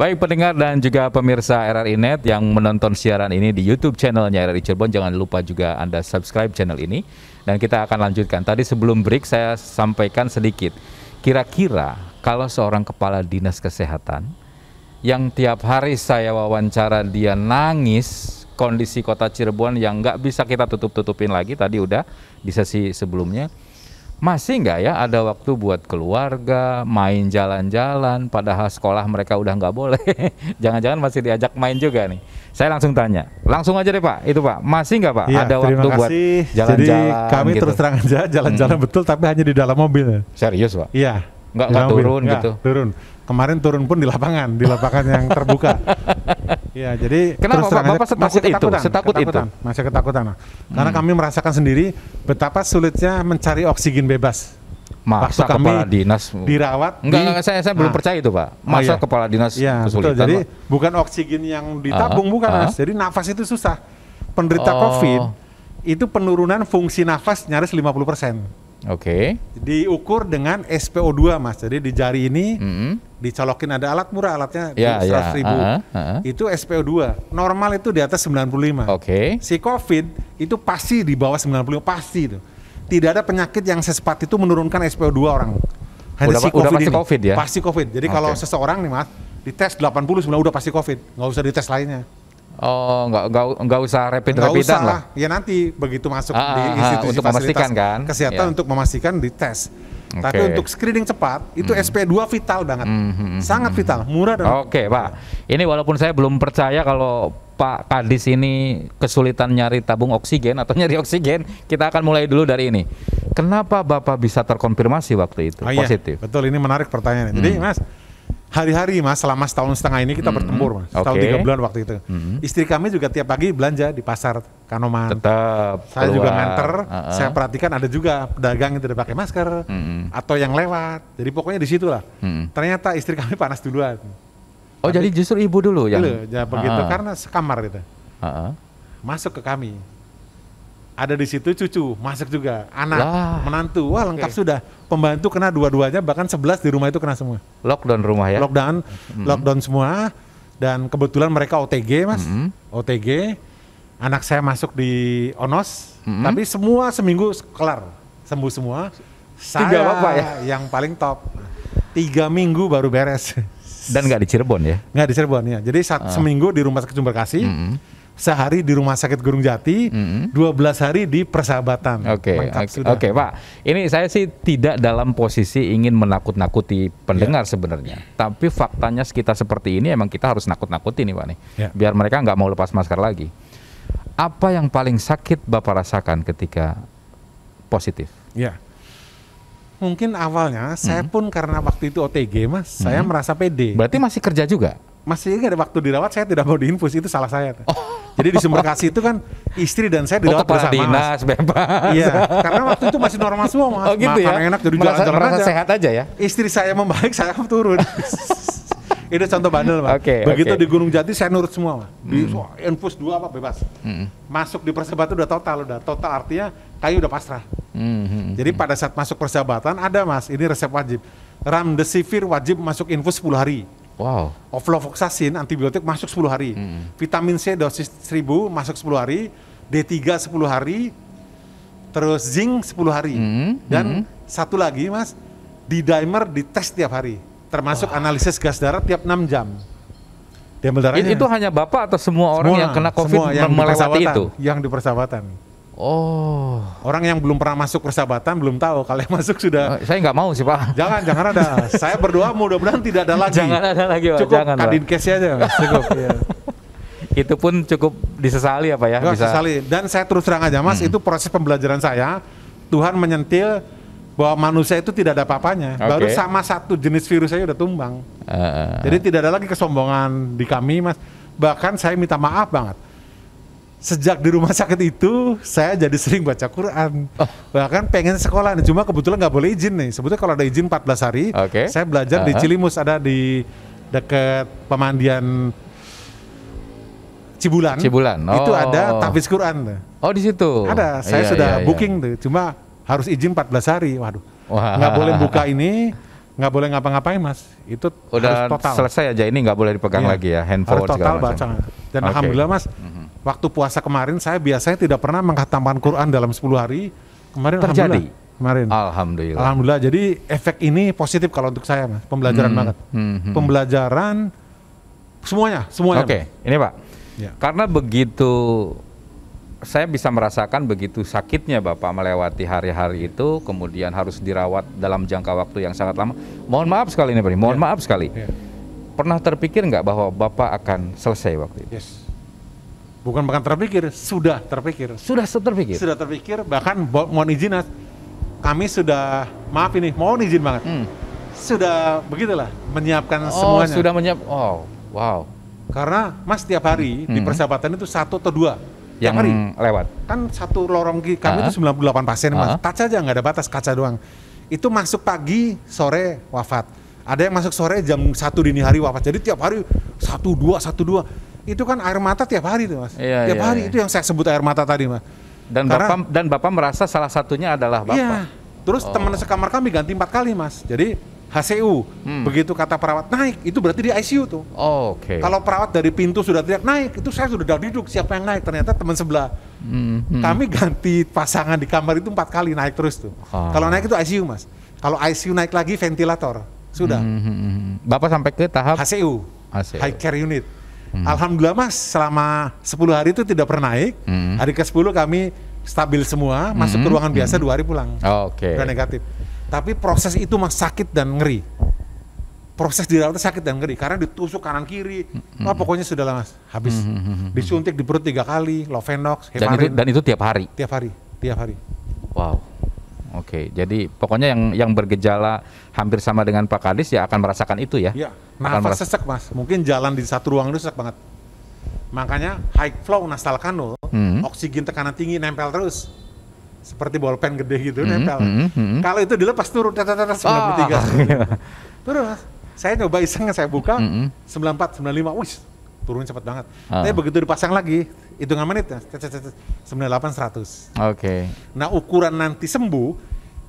Baik pendengar dan juga pemirsa RRI Net yang menonton siaran ini di YouTube channelnya RRI Cirebon, jangan lupa juga Anda subscribe channel ini dan kita akan lanjutkan. Tadi sebelum break saya sampaikan sedikit, kira-kira kalau seorang kepala dinas kesehatan yang tiap hari saya wawancara dia nangis kondisi kota Cirebon yang nggak bisa kita tutup-tutupin lagi, tadi udah di sesi sebelumnya, masih nggak ya ada waktu buat keluarga, main jalan-jalan, padahal sekolah mereka udah nggak boleh. Jangan-jangan masih diajak main juga nih. Saya langsung tanya, langsung aja deh Pak, itu Pak, masih nggak Pak ya, ada waktu kasih. buat jalan-jalan? Jadi kami gitu. terus terang aja jalan-jalan hmm. betul, tapi hanya di dalam mobil. Serius Pak? Iya nggak nggak turun gitu turun kemarin turun pun di lapangan di lapangan yang terbuka Iya, jadi kenapa terus bapak, bapak setakut itu setakut ketakutan, itu masih ketakutan nah. Hmm. karena kami merasakan sendiri betapa sulitnya mencari oksigen bebas Masa waktu kami kepala dinas dirawat enggak, di, enggak saya saya nah. belum percaya itu pak oh, masa oh, iya. kepala dinas ya, kesulitan betul. jadi pak. bukan oksigen yang ditabung uh, bukan uh. mas ah. jadi nafas itu susah penderita oh. covid itu penurunan fungsi nafas nyaris 50 persen Oke. Okay. Diukur dengan SPO2 mas. Jadi di jari ini mm -hmm. dicolokin ada alat murah alatnya yeah, ya. seratus yeah. ribu. Uh -huh. Uh -huh. Itu SPO2. Normal itu di atas 95. Oke. Okay. Si COVID itu pasti di bawah 95 pasti itu. Tidak ada penyakit yang sesepat itu menurunkan SPO2 orang. Hanya udah, si COVID udah pasti COVID ya. Pasti COVID. Jadi okay. kalau seseorang nih mas dites 80 sudah udah pasti COVID. Nggak usah dites lainnya. Oh, nggak nggak usah rapid nggak rapidan usah, lah. Ya nanti begitu masuk ah, ah di ah, institusi kan? iya. untuk memastikan kan? kesehatan ya. untuk memastikan dites. Okay. Tapi untuk screening cepat itu hmm. SP2 vital banget. hmm, -hmm. hmm Sangat hmm. vital, murah dan Oke, okay, Pak. Ini walaupun saya belum percaya kalau Pak Kadis ini kesulitan nyari tabung oksigen atau nyari oksigen, kita akan mulai dulu dari ini. Kenapa Bapak bisa terkonfirmasi waktu itu oh, iya. positif? Iya. Betul, ini menarik pertanyaan. Jadi, hmm. Mas, hari-hari mas selama setahun setengah ini kita mm -hmm. bertempur mas okay. tiga bulan waktu itu mm -hmm. istri kami juga tiap pagi belanja di pasar Kanoman tetap saya keluar. juga nganter uh -huh. saya perhatikan ada juga pedagang yang tidak pakai masker mm -hmm. atau yang lewat jadi pokoknya di situ lah mm -hmm. ternyata istri kami panas duluan oh Tapi, jadi justru ibu dulu ya dulu ya begitu uh -huh. karena sekamar gitu uh -huh. masuk ke kami ada di situ cucu masuk juga anak Wah, menantu wah lengkap okay. sudah pembantu kena dua-duanya bahkan sebelas di rumah itu kena semua lockdown rumah ya lockdown mm-hmm. lockdown semua dan kebetulan mereka OTG mas mm-hmm. OTG anak saya masuk di onos mm-hmm. tapi semua seminggu kelar sembuh semua saya Tiga bapak ya yang paling top tiga minggu baru beres dan nggak di Cirebon ya nggak di Cirebon ya jadi saat uh. seminggu di rumah sakit Sumber Kasih mm-hmm sehari di Rumah Sakit Gunung Jati, mm -hmm. 12 hari di Persahabatan. Oke, okay, oke okay, Pak. Ini saya sih tidak dalam posisi ingin menakut-nakuti pendengar yeah. sebenarnya. Tapi faktanya sekitar seperti ini emang kita harus nakut-nakuti nih Pak nih. Yeah. Biar mereka nggak mau lepas masker lagi. Apa yang paling sakit Bapak rasakan ketika positif? Ya. Yeah. Mungkin awalnya mm -hmm. saya mm-hmm. pun karena waktu itu OTG Mas, mm -hmm. saya mm-hmm. merasa pede. Berarti masih kerja juga? masih ada waktu dirawat saya tidak mau diinfus itu salah saya Oh. Jadi di Sumber Kasih itu kan istri dan saya oh, dirawat oh, bersama. dinas bebas. Iya, karena waktu itu masih normal semua mas. Oh gitu Makan ya? enak jadi jalan-jalan aja. sehat aja ya? Istri saya membaik, saya turun. itu contoh bandel mas. Okay, Begitu okay. di Gunung Jati saya nurut semua mas. Di hmm. infus dua apa bebas. Hmm. Masuk di persahabatan udah total udah total artinya kayu udah pasrah. Hmm, hmm, hmm. Jadi pada saat masuk persahabatan ada mas ini resep wajib. Ramdesivir wajib masuk infus 10 hari. Wow. Oflovoxacin antibiotik masuk 10 hari. Hmm. Vitamin C dosis 1000 masuk 10 hari, D3 10 hari, terus zinc 10 hari. Hmm. Dan hmm. satu lagi Mas, di dimer dites tiap hari, termasuk wow. analisis gas darah tiap 6 jam. Itu hanya Bapak atau semua orang semua, yang kena Covid semua yang melewati itu? Yang di persahabatan. Oh. Orang yang belum pernah masuk persahabatan belum tahu kalau yang masuk sudah. Eh, saya nggak mau sih pak. Jangan jangan ada. saya berdoa mudah-mudahan tidak ada lagi. Jangan ada lagi pak. Cukup jangan, kadin case aja. Cukup. ya. Itu pun cukup disesali apa ya? Gak ya. bisa. Sesali. Dan saya terus terang aja mas, hmm. itu proses pembelajaran saya. Tuhan menyentil bahwa manusia itu tidak ada apa-apanya. Okay. Baru sama satu jenis virus saya udah tumbang. Uh, Jadi tidak ada lagi kesombongan di kami mas. Bahkan saya minta maaf banget sejak di rumah sakit itu saya jadi sering baca Quran. Oh. Bahkan pengen sekolah nih, cuma kebetulan nggak boleh izin nih. Sebetulnya kalau ada izin 14 hari, okay. saya belajar uh -huh. di Cilimus ada di dekat pemandian Cibulan. Cibulan. Oh. Itu ada tafis Quran. Oh, di situ. Ada. Iya, saya iya, sudah iya, iya. booking tuh. Cuma harus izin 14 hari. Waduh. Nggak boleh buka ini, nggak boleh ngapa-ngapain, Mas. Itu Udah harus total. selesai aja ini nggak boleh dipegang iya. lagi ya handphone harus total baca. Dan okay. alhamdulillah, Mas. mm waktu puasa kemarin saya biasanya tidak pernah mengatakan Quran dalam 10 hari. Kemarin terjadi. Alhamdulillah. Kemarin. Alhamdulillah. Alhamdulillah. Jadi efek ini positif kalau untuk saya, Mas. Pembelajaran hmm. banget. Hmm, hmm. Pembelajaran semuanya, semuanya. Oke, okay. ini Pak. Ya. Karena begitu saya bisa merasakan begitu sakitnya Bapak melewati hari-hari itu, kemudian harus dirawat dalam jangka waktu yang sangat lama. Mohon maaf sekali ini, Pak. Mohon ya. maaf sekali. Ya. Pernah terpikir nggak bahwa Bapak akan selesai waktu itu? Yes bukan bahkan terpikir, sudah terpikir. Sudah terpikir. Sudah terpikir, bahkan mohon izin kami sudah maaf ini, mohon izin banget. Hmm. Sudah begitulah menyiapkan oh, semuanya. sudah menyiap. Oh, wow. Karena Mas tiap hari hmm. di persahabatan itu satu atau dua yang hari lewat. Kan satu lorong kami uh -huh. itu 98 ah. pasien, Mas. Uh ah. -huh. Kaca aja nggak ada batas, kaca doang. Itu masuk pagi, sore wafat. Ada yang masuk sore jam satu dini hari wafat. Jadi tiap hari satu dua satu dua itu kan air mata tiap hari tuh mas. Iya, tiap iya, hari iya. itu yang saya sebut air mata tadi mas. Dan Karena, bapak dan bapak merasa salah satunya adalah bapak. Iya. Terus oh. teman sekamar kami ganti empat kali mas. Jadi HCU hmm. begitu kata perawat naik itu berarti di ICU tuh. Oh, Oke. Okay. Kalau perawat dari pintu sudah teriak naik itu saya sudah duduk siapa yang naik ternyata teman sebelah. Hmm, hmm. Kami ganti pasangan di kamar itu empat kali naik terus tuh. Oh. Kalau naik itu ICU mas. Kalau ICU naik lagi ventilator sudah. Hmm, hmm, hmm. hmm. Bapak sampai ke tahap HCU, HCU. High Care Unit. Hmm. Alhamdulillah mas, selama 10 hari itu tidak pernah naik. Hmm. Hari ke 10 kami stabil semua, masuk ke hmm. ruangan biasa hmm. dua hari pulang. Oh, Oke. Okay. negatif. Tapi proses itu mas sakit dan ngeri. Proses di dalam itu sakit dan ngeri karena ditusuk kanan kiri. Hmm. Wah pokoknya sudah lah mas, habis. Hmm. hmm, hmm Disuntik di perut tiga kali, Lovenox, Dan itu, dan itu tiap hari. Tiap hari, tiap hari. Wow. Oke, jadi pokoknya yang yang bergejala hampir sama dengan Pak Kadis ya akan merasakan itu ya. Iya, nafas merasa... sesek mas. Mungkin jalan di satu ruang itu sesek banget. Makanya high flow nastalkanul, hmm. oksigen tekanan tinggi nempel terus. Seperti bolpen gede gitu hmm, nempel. Hmm, hmm. hmm. Kalau itu dilepas turun, tata tata 93. Oh. turun mas. Saya coba iseng, saya buka, hmm. 94, hmm. 95, wih turun cepat banget. Uh. Tapi begitu dipasang lagi, hitungan menit ya, 98 100. Oke. Okay. Nah ukuran nanti sembuh,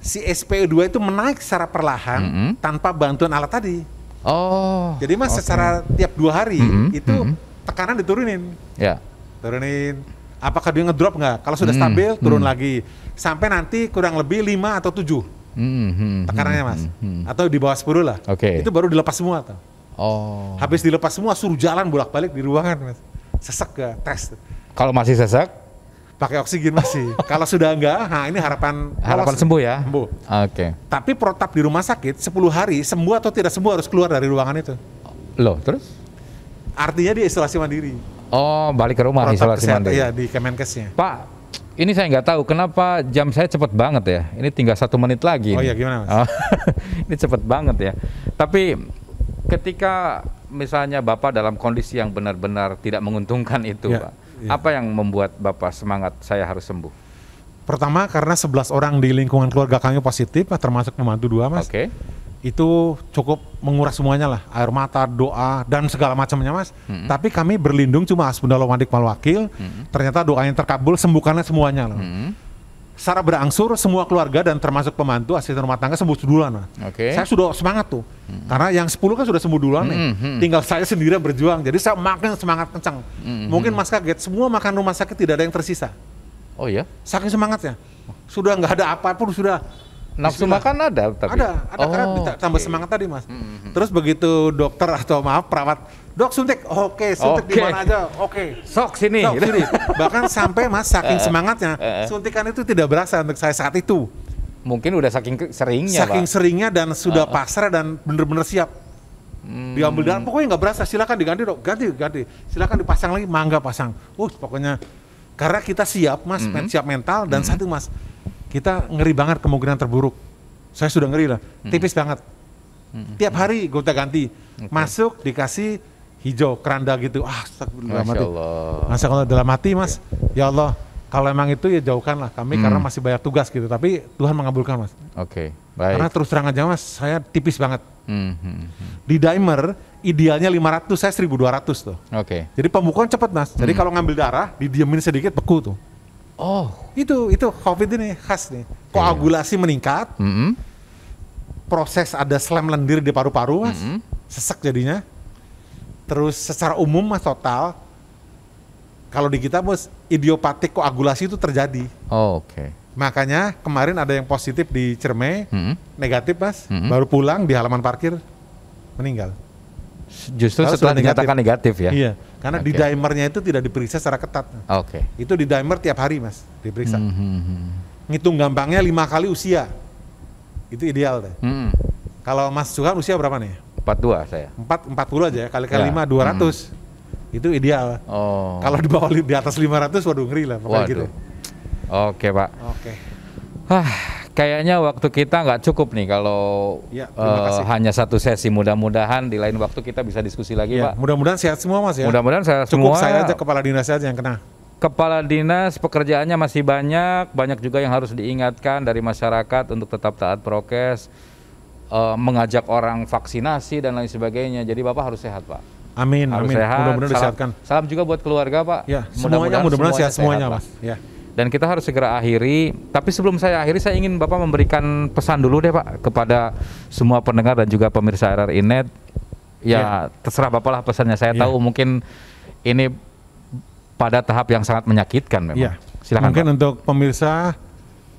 si SPO2 itu menaik secara perlahan mm -hmm. tanpa bantuan alat tadi. Oh. Jadi mas okay. secara tiap dua hari mm -hmm. itu mm -hmm. tekanan diturunin. Ya. Yeah. Turunin. Apakah dia ngedrop nggak? Kalau sudah mm -hmm. stabil turun lagi sampai nanti kurang lebih 5 atau 7 hmm, tekanannya mm-hmm, mas hmm, hmm. atau di bawah 10 lah okay. itu baru dilepas semua tuh oh habis dilepas semua suruh jalan bolak balik di ruangan mas sesek ke ya, tes. Kalau masih sesek? Pakai oksigen masih. Kalau sudah enggak, nah ini harapan harapan sembuh ya. Sembuh. Oke. Okay. Tapi protap di rumah sakit 10 hari sembuh atau tidak sembuh harus keluar dari ruangan itu. Loh, terus? Artinya dia isolasi mandiri. Oh, balik ke rumah protap isolasi kesehatan, mandiri. Iya, di Kemenkesnya. Pak, ini saya nggak tahu kenapa jam saya cepet banget ya. Ini tinggal satu menit lagi. Oh iya gimana mas? Oh, ini cepet banget ya. Tapi ketika misalnya Bapak dalam kondisi yang benar-benar tidak menguntungkan itu, ya, Pak, ya. apa yang membuat Bapak semangat saya harus sembuh? Pertama karena 11 orang di lingkungan keluarga kami positif, termasuk pembantu dua, Mas. Oke. Okay. Itu cukup menguras semuanya lah, air mata, doa, dan segala macamnya, Mas. Mm -hmm. Tapi kami berlindung cuma Asbundalah Wadik Malwakil, mm -hmm. ternyata doanya terkabul, sembuhkannya semuanya. Loh. Mm -hmm secara berangsur semua keluarga dan termasuk pembantu asisten rumah tangga sembuh duluan. Oke. Okay. Saya sudah semangat tuh. hmm Karena yang 10 kan sudah sembuh duluan nih. hmm, hmm. Tinggal saya sendiri berjuang. Jadi saya makan semangat kencang. hmm, hmm Mungkin hmm. Mas kaget semua makan rumah sakit tidak ada yang tersisa. Oh ya. Saking semangatnya. Sudah nggak ada apapun sudah Nafsu makan ada tapi. Ada, ada oh, karena tambah semangat tadi, Mas. Mm -hmm. Terus begitu dokter atau maaf perawat, "Dok, suntik." Oke, okay, suntik okay. di mana aja? Oke. Okay. Sok sini. Sok sini. Bahkan sampai Mas saking eh, eh. semangatnya, eh, suntikan itu tidak berasa untuk saya saat itu. Mungkin udah saking seringnya, Saking Pak. seringnya dan sudah pasrah dan bener-bener siap. Hmm. Diambil dan pokoknya nggak berasa, silakan diganti, Dok. Ganti, ganti. Silakan dipasang lagi, mangga pasang. Uh, pokoknya karena kita siap, Mas, mm -hmm. siap mental dan mm -hmm. satu, Mas kita ngeri banget kemungkinan terburuk. Saya sudah ngeri lah, tipis banget. Hmm. Tiap hari gonta ganti, okay. masuk dikasih hijau keranda gitu. Ah, dalam mati. Masya Allah dalam mati mas, iya. ya Allah kalau emang itu ya jauhkanlah kami hmm. karena mm. masih banyak tugas gitu. Tapi Tuhan mengabulkan mas. Oke, okay. baik. Karena terus terang aja mas, saya tipis banget. Hmm. Di dimer idealnya 500, saya 1200 tuh. Oke. Okay. Jadi pembukuan cepat mas. Jadi hmm. kalau ngambil darah, didiemin sedikit beku tuh. Oh, itu itu COVID ini khas nih. Koagulasi yeah. meningkat. Mm -hmm. Proses ada slam lendir di paru-paru, Mas. Mm -hmm. Sesek jadinya. Terus secara umum Mas total kalau di kita Bos, idiopatik koagulasi itu terjadi. Oh, oke. Okay. Makanya kemarin ada yang positif di Cerme, mm -hmm. negatif Mas, mm -hmm. baru pulang di halaman parkir meninggal. Justru Kalau setelah dinyatakan negatif. negatif ya. Iya, karena okay. di dimernya itu tidak diperiksa secara ketat. Oke. Okay. Itu di dimer tiap hari mas diperiksa. Mm -hmm. Ngitung gampangnya lima kali usia, itu ideal deh. Mm -hmm. Kalau Mas Suhan usia berapa nih? 42 saya. 4 40 aja ya kali kali ya. 5 200. Mm -hmm. Itu ideal. Oh. Kalau di bawah di atas 500 waduh ngeri lah pokoknya gitu. waduh. gitu. Oke, Pak. Oke. Okay. Hah kayaknya waktu kita nggak cukup nih kalau ya, uh, hanya satu sesi. Mudah-mudahan di lain waktu kita bisa diskusi lagi, ya, Pak. Mudah-mudahan sehat semua, Mas ya. Mudah-mudahan sehat cukup semua. Cukup saya aja kepala dinas saja yang kena. Kepala dinas pekerjaannya masih banyak, banyak juga yang harus diingatkan dari masyarakat untuk tetap taat prokes, uh, mengajak orang vaksinasi dan lain sebagainya. Jadi Bapak harus sehat, Pak. Amin, harus amin. Mudah-mudahan disehatkan. Salam juga buat keluarga, Pak. Ya, mudah semuanya mudah-mudahan sehat semuanya, sehat, Mas. Ya dan kita harus segera akhiri. Tapi sebelum saya akhiri, saya ingin Bapak memberikan pesan dulu deh Pak kepada semua pendengar dan juga pemirsa RRI Net. Ya, yeah. terserah Bapak lah pesannya. Saya yeah. tahu mungkin ini pada tahap yang sangat menyakitkan memang. Ya. Silakan. Mungkin Pak. untuk pemirsa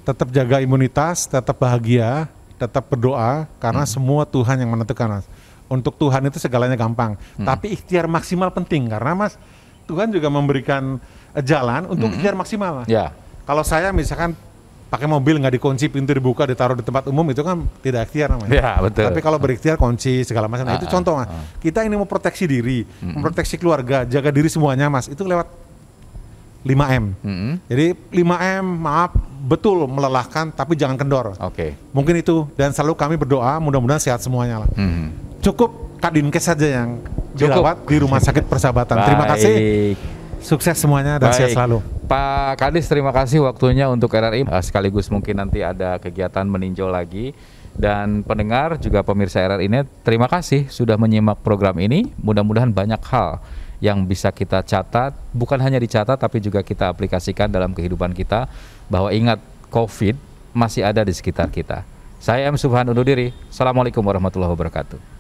tetap jaga imunitas, tetap bahagia, tetap berdoa karena hmm. semua Tuhan yang menentukan. Mas. Untuk Tuhan itu segalanya gampang, hmm. tapi ikhtiar maksimal penting karena Mas Tuhan juga memberikan jalan untuk mm -hmm. kejar maksimal. Yeah. Kalau saya misalkan pakai mobil nggak dikunci pintu dibuka ditaruh di tempat umum itu kan tidak ikhtiar namanya. Ya, betul. Tapi kalau berikhtiar kunci segala macam nah, itu ah, ah, contoh mas. Ah. Kita ini mau proteksi diri, mm -hmm. memproteksi keluarga, jaga diri semuanya mas itu lewat 5M. Mm -hmm. Jadi 5M maaf betul melelahkan tapi jangan kendor. Oke. Okay. Mungkin itu dan selalu kami berdoa mudah-mudahan sehat semuanya lah. Mm -hmm. Cukup Kadinkes saja yang Cukup. di Rumah Sakit Persahabatan. Terima kasih. Sukses semuanya dan sehat selalu. Pak Kadis terima kasih waktunya untuk RRI eh, sekaligus mungkin nanti ada kegiatan meninjau lagi dan pendengar juga pemirsa RRI ini terima kasih sudah menyimak program ini. Mudah-mudahan banyak hal yang bisa kita catat, bukan hanya dicatat tapi juga kita aplikasikan dalam kehidupan kita bahwa ingat COVID masih ada di sekitar kita. Saya M Subhan undur diri. Assalamualaikum warahmatullahi wabarakatuh.